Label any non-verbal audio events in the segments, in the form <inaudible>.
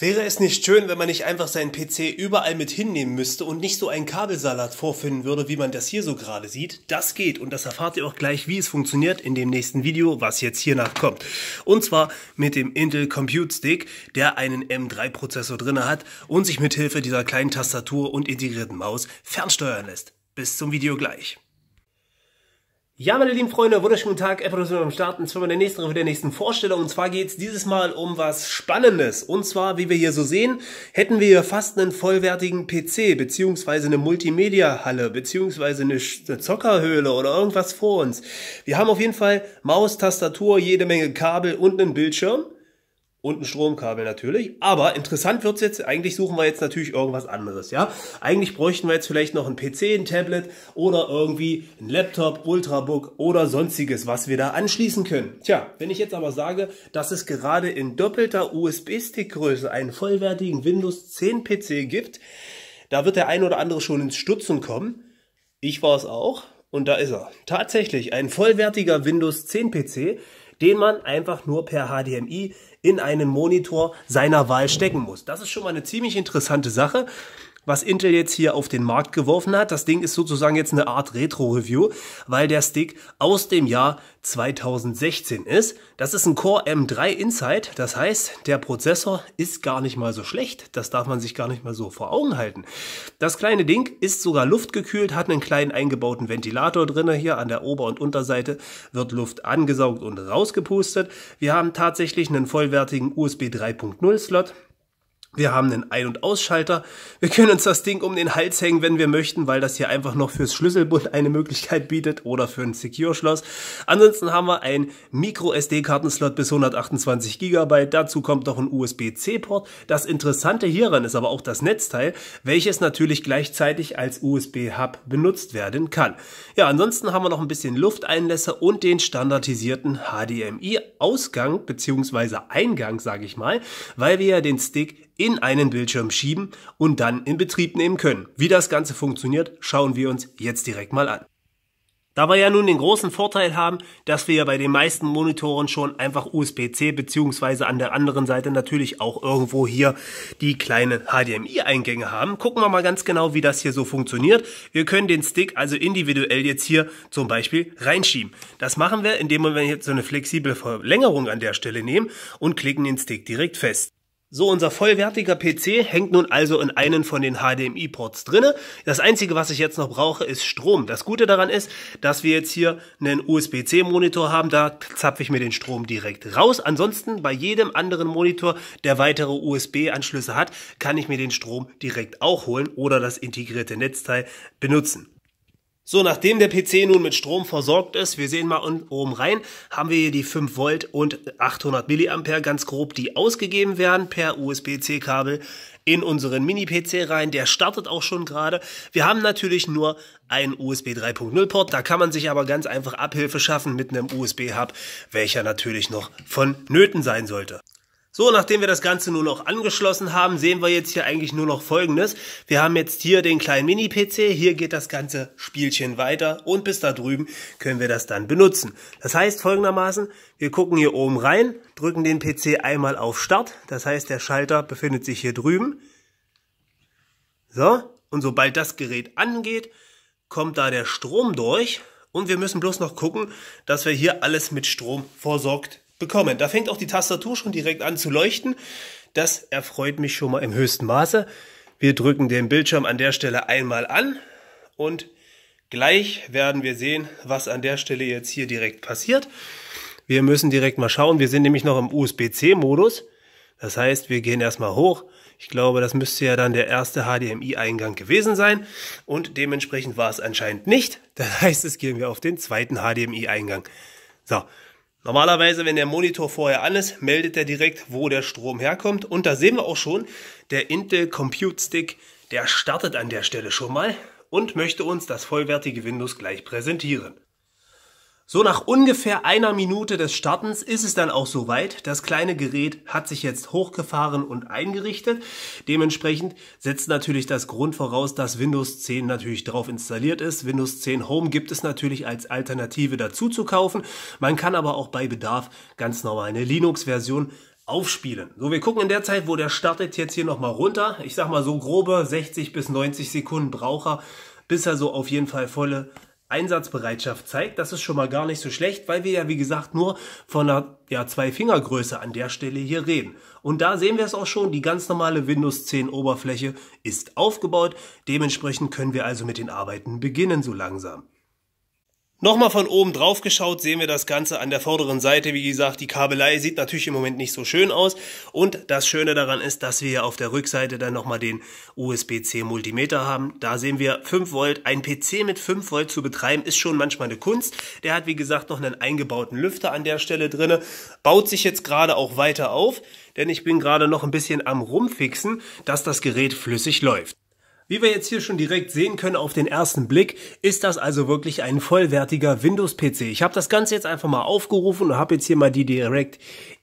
Wäre es nicht schön, wenn man nicht einfach seinen PC überall mit hinnehmen müsste und nicht so einen Kabelsalat vorfinden würde, wie man das hier so gerade sieht? Das geht und das erfahrt ihr auch gleich, wie es funktioniert in dem nächsten Video, was jetzt hier nach kommt. Und zwar mit dem Intel Compute Stick, der einen M3 Prozessor drin hat und sich mit Hilfe dieser kleinen Tastatur und integrierten Maus fernsteuern lässt. Bis zum Video gleich. Ja, meine lieben Freunde, wunderschönen Tag, Episode am Start, und zwar bei der nächsten Revue der nächsten Vorstellung. Und zwar geht's dieses Mal um was Spannendes. Und zwar, wie wir hier so sehen, hätten wir hier fast einen vollwertigen PC, beziehungsweise eine Multimedia-Halle, beziehungsweise eine Zockerhöhle oder irgendwas vor uns. Wir haben auf jeden Fall Maus, Tastatur, jede Menge Kabel und einen Bildschirm und ein Stromkabel natürlich. Aber interessant wird es jetzt, eigentlich suchen wir jetzt natürlich irgendwas anderes, ja. Eigentlich bräuchten wir jetzt vielleicht noch ein PC, ein Tablet oder irgendwie ein Laptop, Ultrabook oder sonstiges, was wir da anschließen können. Tja, wenn ich jetzt aber sage, dass es gerade in doppelter usb stick größe einen vollwertigen Windows 10 PC gibt, da wird der ein oder andere schon ins Stutzen kommen. Ich war es auch. Und da ist er. Tatsächlich ein vollwertiger Windows 10 PC, den man einfach nur per HDMI in einen Monitor seiner Wahl stecken muss. Das ist schon mal eine ziemlich interessante Sache was Intel jetzt hier auf den Markt geworfen hat. Das Ding ist sozusagen jetzt eine Art Retro-Review, weil der Stick aus dem Jahr 2016 ist. Das ist ein Core M3 Insight, das heißt, der Prozessor ist gar nicht mal so schlecht. Das darf man sich gar nicht mal so vor Augen halten. Das kleine Ding ist sogar luftgekühlt, hat einen kleinen eingebauten Ventilator drinne hier an der Ober- und Unterseite, wird Luft angesaugt und rausgepustet. Wir haben tatsächlich einen vollwertigen USB 3.0 Slot wir haben einen Ein- und Ausschalter. Wir können uns das Ding um den Hals hängen, wenn wir möchten, weil das hier einfach noch fürs Schlüsselbund eine Möglichkeit bietet oder für ein Secure-Schloss. Ansonsten haben wir einen Micro-SD-Kartenslot bis 128 GB. Dazu kommt noch ein USB-C-Port. Das Interessante hieran ist aber auch das Netzteil, welches natürlich gleichzeitig als USB-Hub benutzt werden kann. Ja, ansonsten haben wir noch ein bisschen Lufteinlässe und den standardisierten HDMI-Ausgang beziehungsweise Eingang, sage ich mal, weil wir ja den Stick in einen Bildschirm schieben und dann in Betrieb nehmen können. Wie das Ganze funktioniert, schauen wir uns jetzt direkt mal an. Da wir ja nun den großen Vorteil haben, dass wir ja bei den meisten Monitoren schon einfach USB-C beziehungsweise an der anderen Seite natürlich auch irgendwo hier die kleinen HDMI-Eingänge haben, gucken wir mal ganz genau, wie das hier so funktioniert. Wir können den Stick also individuell jetzt hier zum Beispiel reinschieben. Das machen wir, indem wir jetzt so eine flexible Verlängerung an der Stelle nehmen und klicken den Stick direkt fest. So, unser vollwertiger PC hängt nun also in einen von den HDMI-Ports drinne. Das Einzige, was ich jetzt noch brauche, ist Strom. Das Gute daran ist, dass wir jetzt hier einen USB-C-Monitor haben. Da zapfe ich mir den Strom direkt raus. Ansonsten bei jedem anderen Monitor, der weitere USB-Anschlüsse hat, kann ich mir den Strom direkt auch holen oder das integrierte Netzteil benutzen. So, nachdem der PC nun mit Strom versorgt ist, wir sehen mal oben rein, haben wir hier die 5 Volt und 800 mA ganz grob, die ausgegeben werden per USB-C-Kabel in unseren Mini-PC rein. Der startet auch schon gerade. Wir haben natürlich nur einen USB 3.0 Port. Da kann man sich aber ganz einfach Abhilfe schaffen mit einem USB-Hub, welcher natürlich noch vonnöten sein sollte. So, nachdem wir das Ganze nur noch angeschlossen haben, sehen wir jetzt hier eigentlich nur noch Folgendes. Wir haben jetzt hier den kleinen Mini-PC, hier geht das ganze Spielchen weiter und bis da drüben können wir das dann benutzen. Das heißt folgendermaßen, wir gucken hier oben rein, drücken den PC einmal auf Start, das heißt der Schalter befindet sich hier drüben. So, und sobald das Gerät angeht, kommt da der Strom durch und wir müssen bloß noch gucken, dass wir hier alles mit Strom versorgt bekommen. Da fängt auch die Tastatur schon direkt an zu leuchten. Das erfreut mich schon mal im höchsten Maße. Wir drücken den Bildschirm an der Stelle einmal an und gleich werden wir sehen, was an der Stelle jetzt hier direkt passiert. Wir müssen direkt mal schauen. Wir sind nämlich noch im USB-C-Modus. Das heißt, wir gehen erstmal hoch. Ich glaube, das müsste ja dann der erste HDMI-Eingang gewesen sein. Und dementsprechend war es anscheinend nicht. Das <laughs> heißt, es gehen wir auf den zweiten HDMI-Eingang. So, Normalerweise, wenn der Monitor vorher an ist, meldet er direkt, wo der Strom herkommt. Und da sehen wir auch schon, der Intel Compute Stick, der startet an der Stelle schon mal und möchte uns das vollwertige Windows gleich präsentieren. So nach ungefähr einer Minute des Startens ist es dann auch soweit. Das kleine Gerät hat sich jetzt hochgefahren und eingerichtet. Dementsprechend setzt natürlich das Grund voraus, dass Windows 10 natürlich drauf installiert ist. Windows 10 Home gibt es natürlich als Alternative dazu zu kaufen. Man kann aber auch bei Bedarf ganz normal eine Linux-Version aufspielen. So, wir gucken in der Zeit, wo der startet, jetzt hier nochmal runter. Ich sag mal so grobe 60 bis 90 Sekunden braucht er, bis er so auf jeden Fall volle Einsatzbereitschaft zeigt. Das ist schon mal gar nicht so schlecht, weil wir ja, wie gesagt, nur von einer ja, zwei fingergröße an der Stelle hier reden. Und da sehen wir es auch schon, die ganz normale Windows 10 Oberfläche ist aufgebaut. Dementsprechend können wir also mit den Arbeiten beginnen so langsam. Nochmal von oben drauf geschaut, sehen wir das Ganze an der vorderen Seite. Wie gesagt, die Kabelei sieht natürlich im Moment nicht so schön aus. Und das Schöne daran ist, dass wir auf der Rückseite dann nochmal den USB-C Multimeter haben. Da sehen wir 5 Volt. Ein PC mit 5 Volt zu betreiben, ist schon manchmal eine Kunst. Der hat, wie gesagt, noch einen eingebauten Lüfter an der Stelle drinne. Baut sich jetzt gerade auch weiter auf, denn ich bin gerade noch ein bisschen am Rumfixen, dass das Gerät flüssig läuft. Wie wir jetzt hier schon direkt sehen können auf den ersten Blick, ist das also wirklich ein vollwertiger Windows-PC. Ich habe das Ganze jetzt einfach mal aufgerufen und habe jetzt hier mal die direkt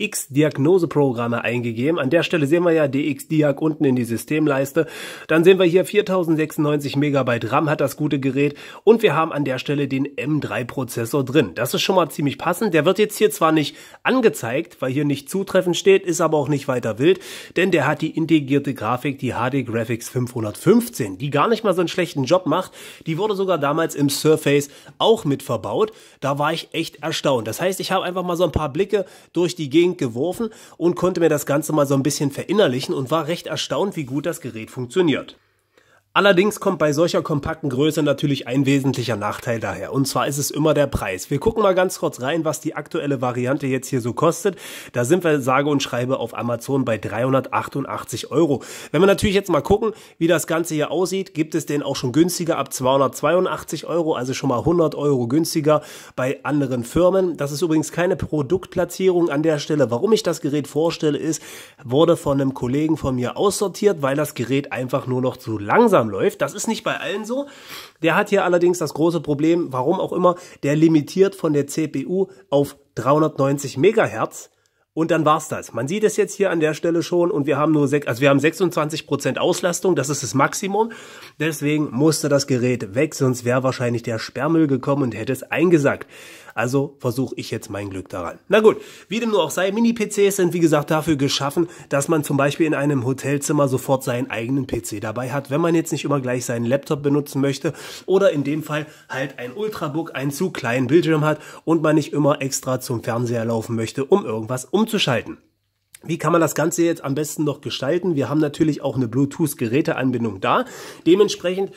X-Diagnoseprogramme eingegeben. An der Stelle sehen wir ja DX-Diag unten in die Systemleiste. Dann sehen wir hier 4096 Megabyte RAM hat das gute Gerät und wir haben an der Stelle den M3-Prozessor drin. Das ist schon mal ziemlich passend. Der wird jetzt hier zwar nicht angezeigt, weil hier nicht zutreffend steht, ist aber auch nicht weiter wild, denn der hat die integrierte Grafik, die HD Graphics 515, die gar nicht mal so einen schlechten Job macht. Die wurde sogar damals im Surface auch mit verbaut. Da war ich echt erstaunt. Das heißt, ich habe einfach mal so ein paar Blicke durch die Gegend unbedingt geworfen und konnte mir das Ganze mal so ein bisschen verinnerlichen und war recht erstaunt, wie gut das Gerät funktioniert. Allerdings kommt bei solcher kompakten Größe natürlich ein wesentlicher Nachteil daher. Und zwar ist es immer der Preis. Wir gucken mal ganz kurz rein, was die aktuelle Variante jetzt hier so kostet. Da sind wir sage und schreibe auf Amazon bei 388 Euro. Wenn wir natürlich jetzt mal gucken, wie das Ganze hier aussieht, gibt es den auch schon günstiger ab 282 Euro, also schon mal 100 Euro günstiger bei anderen Firmen. Das ist übrigens keine Produktplatzierung an der Stelle. Warum ich das Gerät vorstelle ist, wurde von einem Kollegen von mir aussortiert, weil das Gerät einfach nur noch zu langsam läuft. Das ist nicht bei allen so. Der hat hier allerdings das große Problem, warum auch immer, der limitiert von der CPU auf 390 Megahertz. Und dann war's das. Man sieht es jetzt hier an der Stelle schon und wir haben nur also wir haben 26 Auslastung. Das ist das Maximum. Deswegen musste das Gerät weg, sonst wäre wahrscheinlich der Sperrmüll gekommen und hätte es eingesackt. Also versuche ich jetzt mein Glück daran. Na gut, wie dem nur auch sei, Mini-PCs sind wie gesagt dafür geschaffen, dass man zum Beispiel in einem Hotelzimmer sofort seinen eigenen PC dabei hat, wenn man jetzt nicht immer gleich seinen Laptop benutzen möchte oder in dem Fall halt ein Ultrabook, einen zu kleinen Bildschirm hat und man nicht immer extra zum Fernseher laufen möchte, um irgendwas umzuschalten. Wie kann man das Ganze jetzt am besten noch gestalten? Wir haben natürlich auch eine Bluetooth-Geräteanbindung da. Dementsprechend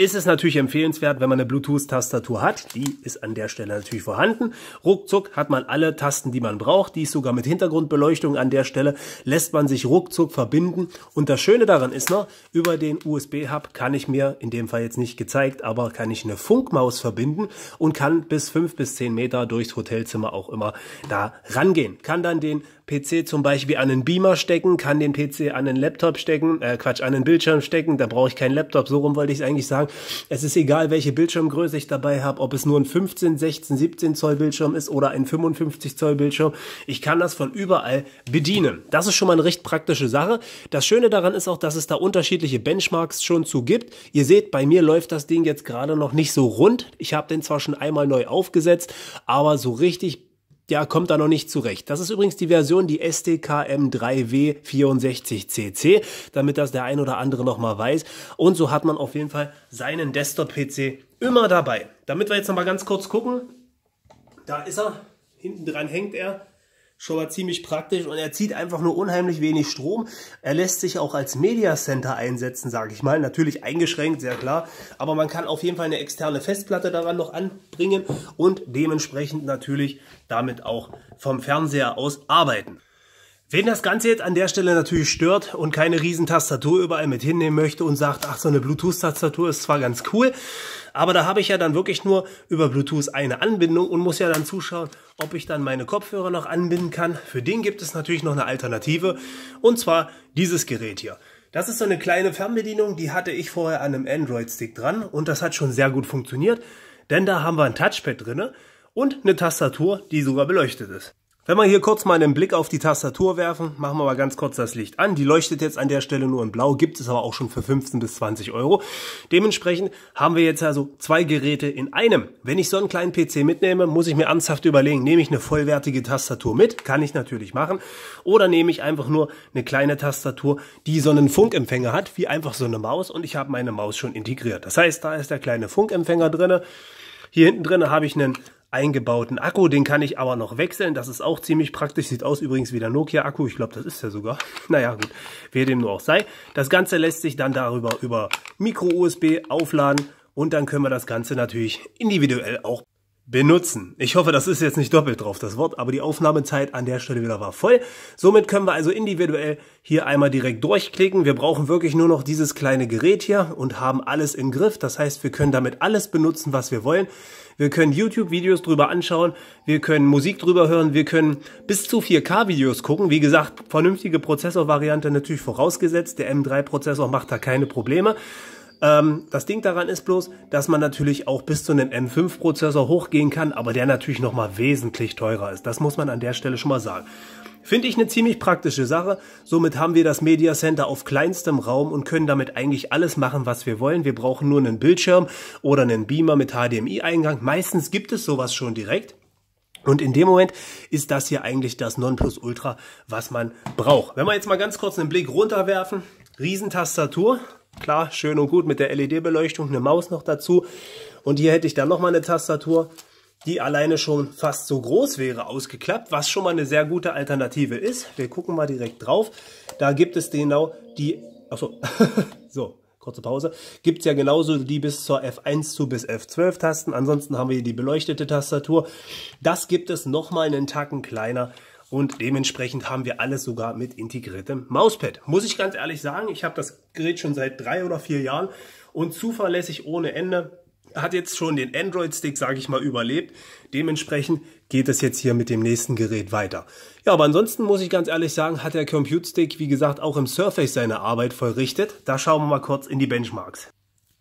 ist es natürlich empfehlenswert, wenn man eine Bluetooth-Tastatur hat. Die ist an der Stelle natürlich vorhanden. Ruckzuck hat man alle Tasten, die man braucht. Die ist sogar mit Hintergrundbeleuchtung an der Stelle. Lässt man sich ruckzuck verbinden. Und das Schöne daran ist noch, über den USB-Hub kann ich mir, in dem Fall jetzt nicht gezeigt, aber kann ich eine Funkmaus verbinden und kann bis fünf bis zehn Meter durchs Hotelzimmer auch immer da rangehen. Kann dann den PC zum Beispiel an einen Beamer stecken, kann den PC an einen Laptop stecken, äh Quatsch, an einen Bildschirm stecken, da brauche ich keinen Laptop, so rum wollte ich es eigentlich sagen es ist egal, welche Bildschirmgröße ich dabei habe, ob es nur ein 15, 16, 17 Zoll Bildschirm ist oder ein 55 Zoll Bildschirm. Ich kann das von überall bedienen. Das ist schon mal eine recht praktische Sache. Das Schöne daran ist auch, dass es da unterschiedliche Benchmarks schon zu gibt. Ihr seht, bei mir läuft das Ding jetzt gerade noch nicht so rund. Ich habe den zwar schon einmal neu aufgesetzt, aber so richtig ja, kommt da noch nicht zurecht. Das ist übrigens die Version, die m 3 w 64 cc damit das der ein oder andere nochmal weiß. Und so hat man auf jeden Fall seinen Desktop-PC immer dabei. Damit wir jetzt nochmal ganz kurz gucken, da ist er, hinten dran hängt er schon mal ziemlich praktisch und er zieht einfach nur unheimlich wenig Strom. Er lässt sich auch als Media Center einsetzen, sage ich mal. Natürlich eingeschränkt, sehr klar, aber man kann auf jeden Fall eine externe Festplatte daran noch anbringen und dementsprechend natürlich damit auch vom Fernseher aus arbeiten. Wen das Ganze jetzt an der Stelle natürlich stört und keine riesen Tastatur überall mit hinnehmen möchte und sagt, ach, so eine Bluetooth-Tastatur ist zwar ganz cool, aber da habe ich ja dann wirklich nur über Bluetooth eine Anbindung und muss ja dann zuschauen, ob ich dann meine Kopfhörer noch anbinden kann. Für den gibt es natürlich noch eine Alternative und zwar dieses Gerät hier. Das ist so eine kleine Fernbedienung, die hatte ich vorher an einem Android-Stick dran und das hat schon sehr gut funktioniert, denn da haben wir ein Touchpad drinne und eine Tastatur, die sogar beleuchtet ist. Wenn wir hier kurz mal einen Blick auf die Tastatur werfen, machen wir mal ganz kurz das Licht an. Die leuchtet jetzt an der Stelle nur in blau, gibt es aber auch schon für 15 bis 20 Euro. Dementsprechend haben wir jetzt also zwei Geräte in einem. Wenn ich so einen kleinen PC mitnehme, muss ich mir ernsthaft überlegen, nehme ich eine vollwertige Tastatur mit, kann ich natürlich machen, oder nehme ich einfach nur eine kleine Tastatur, die so einen Funkempfänger hat, wie einfach so eine Maus und ich habe meine Maus schon integriert. Das heißt, da ist der kleine Funkempfänger drinne. Hier hinten drinne habe ich einen eingebauten Akku. Den kann ich aber noch wechseln. Das ist auch ziemlich praktisch. Sieht aus übrigens wie der Nokia-Akku. Ich glaube, das ist er sogar. <laughs> Naja, gut. Wie dem nur auch sei. Das Ganze lässt sich dann darüber über Micro-USB aufladen. Und dann können wir das Ganze natürlich individuell auch benutzen. Ich hoffe, das ist jetzt nicht doppelt drauf, das Wort, aber die Aufnahmezeit an der Stelle wieder war voll. Somit können wir also individuell hier einmal direkt durchklicken. Wir brauchen wirklich nur noch dieses kleine Gerät hier und haben alles im Griff. Das heißt, wir können damit alles benutzen, was wir wollen. Wir können YouTube-Videos drüber anschauen, wir können Musik drüber hören, wir können bis zu 4K-Videos gucken. Wie gesagt, vernünftige Prozessorvariante natürlich vorausgesetzt. Der M3-Prozessor macht da keine Probleme. Ähm, das Ding daran ist bloß, dass man natürlich auch bis zu einem M5-Prozessor hochgehen kann, aber der natürlich nochmal wesentlich teurer ist. Das muss man an der Stelle schon mal sagen. Finde ich eine ziemlich praktische Sache. Somit haben wir das Media Center auf kleinstem Raum und können damit eigentlich alles machen, was wir wollen. Wir brauchen nur einen Bildschirm oder einen Beamer mit HDMI-Eingang. Meistens gibt es sowas schon direkt. Und in dem Moment ist das hier eigentlich das Nonplusultra, was man braucht. Wenn wir jetzt mal ganz kurz einen Blick runterwerfen, Riesentastatur, Klar, schön und gut mit der LED-Beleuchtung, eine Maus noch dazu. Und hier hätte ich dann nochmal eine Tastatur, die alleine schon fast so groß wäre, ausgeklappt, was schon mal eine sehr gute Alternative ist. Wir gucken mal direkt drauf. Da gibt es genau die... Achso, <laughs> so, kurze Pause. Gibt es ja genauso die bis zur F1 zu bis F12 Tasten. Ansonsten haben wir hier die beleuchtete Tastatur. Das gibt es nochmal einen Tacken kleiner und dementsprechend haben wir alles sogar mit integriertem Mauspad. Muss ich ganz ehrlich sagen, ich habe das Gerät schon seit drei oder vier Jahren und zuverlässig ohne Ende. Hat jetzt schon den Android-Stick, sage ich mal, überlebt. Dementsprechend geht es jetzt hier mit dem nächsten Gerät weiter. Ja, aber ansonsten muss ich ganz ehrlich sagen, hat der Compute-Stick, wie gesagt, auch im Surface seine Arbeit vollrichtet. Da schauen wir mal kurz in die Benchmarks.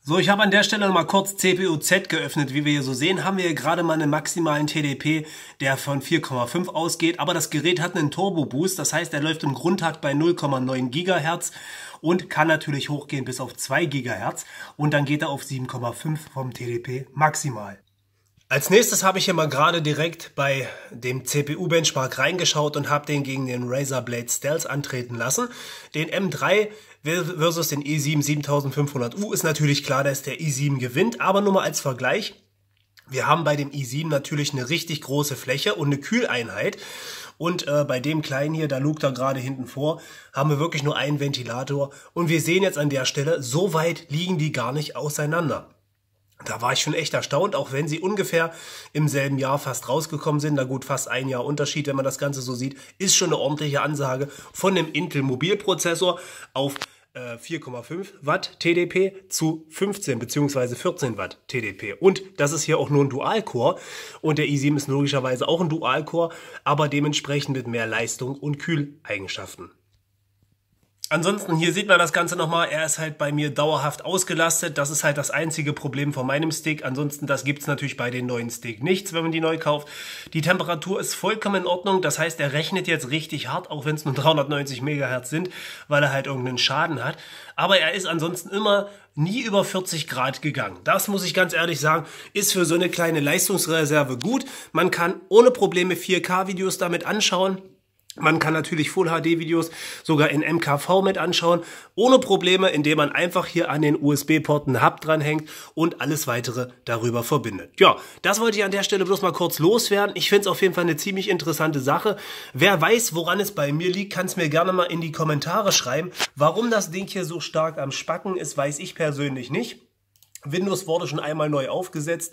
So, ich habe an der Stelle nochmal kurz CPU-Z geöffnet. Wie wir hier so sehen, haben wir hier gerade mal einen maximalen TDP, der von 4,5 ausgeht. Aber das Gerät hat einen Turbo-Boost, das heißt, er läuft im Grundtakt bei 0,9 Gigahertz und kann natürlich hochgehen bis auf 2 Gigahertz und dann geht er auf 7,5 vom TDP maximal. Als nächstes habe ich hier mal gerade direkt bei dem CPU-Benchmark reingeschaut und habe den gegen den Razer Blade Stealth antreten lassen. Den M3 versus den e i7 7500U ist natürlich klar, dass der e i7 gewinnt, aber nur mal als Vergleich. Wir haben bei dem e i7 natürlich eine richtig große Fläche und eine Kühleinheit. Und äh, bei dem kleinen hier, da lugt er gerade hinten vor, haben wir wirklich nur einen Ventilator. Und wir sehen jetzt an der Stelle, so weit liegen die gar nicht auseinander. Da war ich schon echt erstaunt, auch wenn sie ungefähr im selben Jahr fast rausgekommen sind. Na gut, fast ein Jahr Unterschied, wenn man das Ganze so sieht. Ist schon eine ordentliche Ansage von dem Intel Mobilprozessor auf 4,5 äh, Watt TDP zu 15 bzw. 14 Watt TDP. Und das ist hier auch nur ein Dualcore Und der i7 ist logischerweise auch ein Dualcore, aber dementsprechend mit mehr Leistung und Kühleigenschaften. Ansonsten hier sieht man das Ganze nochmal. Er ist halt bei mir dauerhaft ausgelastet. Das ist halt das einzige Problem von meinem Stick. Ansonsten, das gibt's natürlich bei den neuen Stick nichts, wenn man die neu kauft. Die Temperatur ist vollkommen in Ordnung. Das heißt, er rechnet jetzt richtig hart, auch wenn es nur 390 <laughs> Megahertz sind, weil er halt irgendeinen Schaden hat. Aber er ist ansonsten immer nie über 40 Grad gegangen. Das muss ich ganz ehrlich sagen, ist für so eine kleine Leistungsreserve gut. Man kann ohne Probleme 4K-Videos damit anschauen. Man kann natürlich Full HD Videos sogar in MKV mit anschauen, ohne Probleme, indem man einfach hier an den USB-Port einen Hub dranhängt und alles weitere darüber verbindet. Ja, das wollte ich an der Stelle bloß mal kurz loswerden. Ich finde es auf jeden Fall eine ziemlich interessante Sache. Wer weiß, woran es bei mir liegt, kann es mir gerne mal in die Kommentare schreiben. Warum das Ding hier so stark am Spacken ist, weiß ich persönlich nicht. Windows wurde schon einmal neu aufgesetzt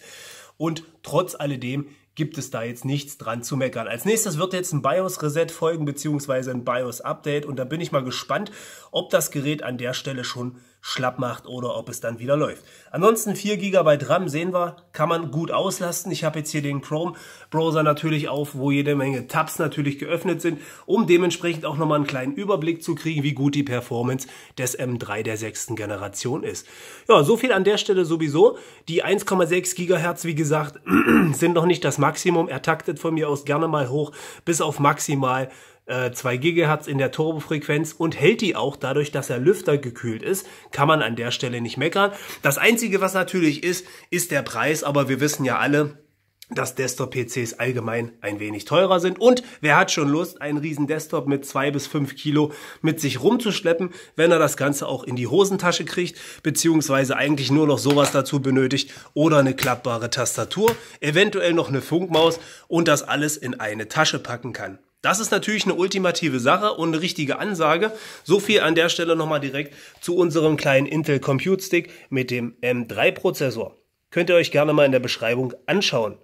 und trotz alledem gibt es da jetzt nichts dran zu meckern. Als nächstes wird jetzt ein BIOS-Reset folgen, beziehungsweise ein BIOS-Update und da bin ich mal gespannt, ob das Gerät an der Stelle schon schlapp macht oder ob es dann wieder läuft. Ansonsten 4 GB RAM sehen wir, kann man gut auslasten. Ich habe jetzt hier den Chrome-Browser natürlich auf, wo jede Menge Tabs natürlich geöffnet sind, um dementsprechend auch nochmal einen kleinen Überblick zu kriegen, wie gut die Performance des M3 der sechsten Generation ist. Ja, so viel an der Stelle sowieso. Die 1,6 GHz, wie gesagt, <clears throat> sind noch nicht das Maximum. Er taktet von mir aus gerne mal hoch bis auf maximal äh, 2 GHz in der Turbofrequenz und hält die auch dadurch, dass er Lüfter gekühlt ist. Kann man an der Stelle nicht meckern. Das Einzige, was natürlich ist, ist der Preis, aber wir wissen ja alle, dass Desktop-PCs allgemein ein wenig teurer sind. Und wer hat schon Lust, einen riesen Desktop mit zwei bis fünf Kilo mit sich rumzuschleppen, wenn er das Ganze auch in die Hosentasche kriegt, beziehungsweise eigentlich nur noch sowas dazu benötigt oder eine klappbare Tastatur, eventuell noch eine Funkmaus und das alles in eine Tasche packen kann. Das ist natürlich eine ultimative Sache und eine richtige Ansage. So viel an der Stelle nochmal direkt zu unserem kleinen Intel Compute Stick mit dem M3 Prozessor. Könnt ihr euch gerne mal in der Beschreibung anschauen.